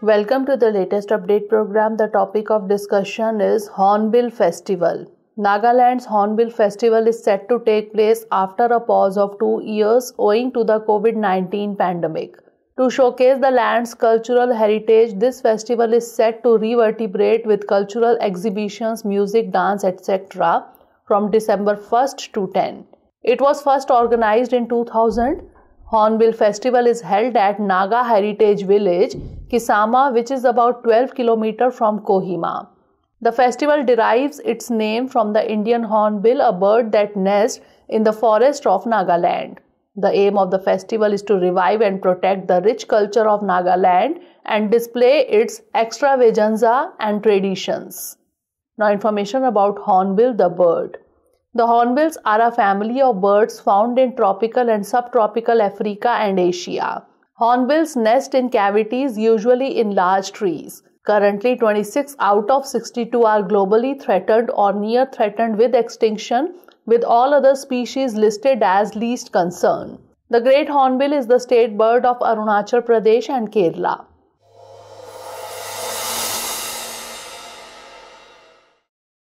Welcome to the latest update program. The topic of discussion is Hornbill Festival. Nagaland's Hornbill Festival is set to take place after a pause of two years owing to the COVID 19 pandemic. To showcase the land's cultural heritage, this festival is set to revertebrate with cultural exhibitions, music, dance, etc. from December 1st to 10. It was first organized in 2000. Hornbill Festival is held at Naga Heritage Village, Kisama, which is about 12 km from Kohima. The festival derives its name from the Indian hornbill, a bird that nests in the forest of Nagaland. The aim of the festival is to revive and protect the rich culture of Nagaland and display its extravaganza and traditions. Now, information about hornbill the bird. The hornbills are a family of birds found in tropical and subtropical Africa and Asia. Hornbills nest in cavities usually in large trees. Currently, 26 out of 62 are globally threatened or near threatened with extinction, with all other species listed as least concern. The great hornbill is the state bird of Arunachal Pradesh and Kerala.